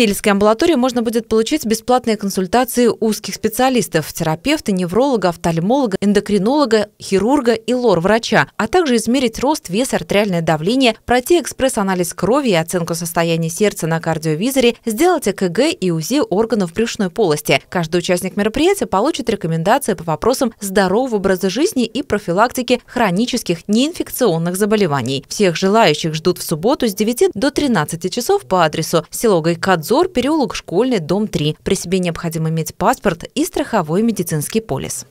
Сельской амбулатории можно будет получить бесплатные консультации узких специалистов – терапевта, невролога, офтальмолога, эндокринолога, хирурга и лор-врача, а также измерить рост, вес, артериальное давление, пройти экспресс-анализ крови и оценку состояния сердца на кардиовизоре, сделать ЭКГ и УЗИ органов брюшной полости. Каждый участник мероприятия получит рекомендации по вопросам здорового образа жизни и профилактики хронических неинфекционных заболеваний. Всех желающих ждут в субботу с 9 до 13 часов по адресу село Гайкадзу, Надзор, переулок Школьный, дом 3. При себе необходимо иметь паспорт и страховой медицинский полис.